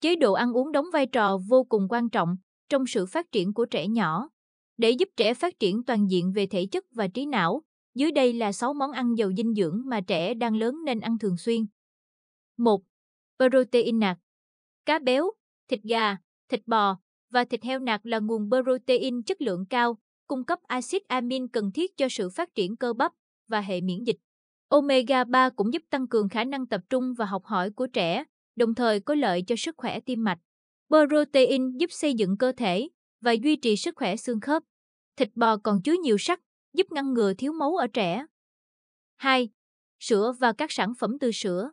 Chế độ ăn uống đóng vai trò vô cùng quan trọng trong sự phát triển của trẻ nhỏ. Để giúp trẻ phát triển toàn diện về thể chất và trí não, dưới đây là 6 món ăn giàu dinh dưỡng mà trẻ đang lớn nên ăn thường xuyên. 1. Protein nạc Cá béo, thịt gà, thịt bò và thịt heo nạc là nguồn protein chất lượng cao, cung cấp axit amin cần thiết cho sự phát triển cơ bắp và hệ miễn dịch. Omega 3 cũng giúp tăng cường khả năng tập trung và học hỏi của trẻ, đồng thời có lợi cho sức khỏe tim mạch. Protein giúp xây dựng cơ thể và duy trì sức khỏe xương khớp. Thịt bò còn chứa nhiều sắt, giúp ngăn ngừa thiếu máu ở trẻ. 2. Sữa và các sản phẩm từ sữa.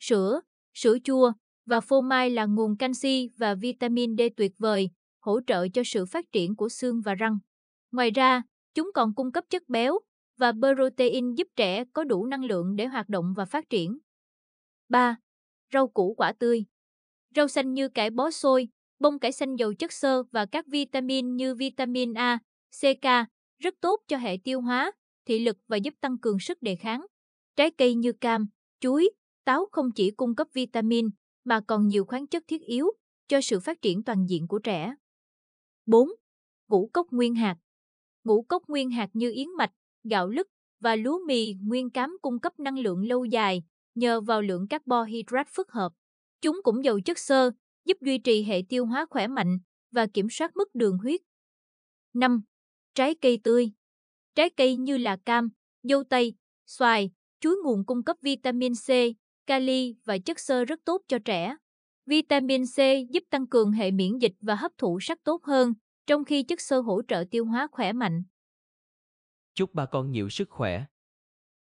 Sữa, sữa chua và phô mai là nguồn canxi và vitamin D tuyệt vời, hỗ trợ cho sự phát triển của xương và răng. Ngoài ra, chúng còn cung cấp chất béo và protein giúp trẻ có đủ năng lượng để hoạt động và phát triển. 3 rau củ quả tươi. Rau xanh như cải bó xôi, bông cải xanh giàu chất xơ và các vitamin như vitamin A, C, K rất tốt cho hệ tiêu hóa, thị lực và giúp tăng cường sức đề kháng. Trái cây như cam, chuối, táo không chỉ cung cấp vitamin mà còn nhiều khoáng chất thiết yếu cho sự phát triển toàn diện của trẻ. 4. Ngũ cốc nguyên hạt Ngũ cốc nguyên hạt như yến mạch, gạo lứt và lúa mì nguyên cám cung cấp năng lượng lâu dài, nhờ vào lượng carbohydrate phức hợp. Chúng cũng giàu chất xơ, giúp duy trì hệ tiêu hóa khỏe mạnh và kiểm soát mức đường huyết. 5. Trái cây tươi Trái cây như là cam, dâu tây, xoài, chuối nguồn cung cấp vitamin C, kali và chất xơ rất tốt cho trẻ. Vitamin C giúp tăng cường hệ miễn dịch và hấp thụ sắt tốt hơn, trong khi chất xơ hỗ trợ tiêu hóa khỏe mạnh. Chúc bà con nhiều sức khỏe.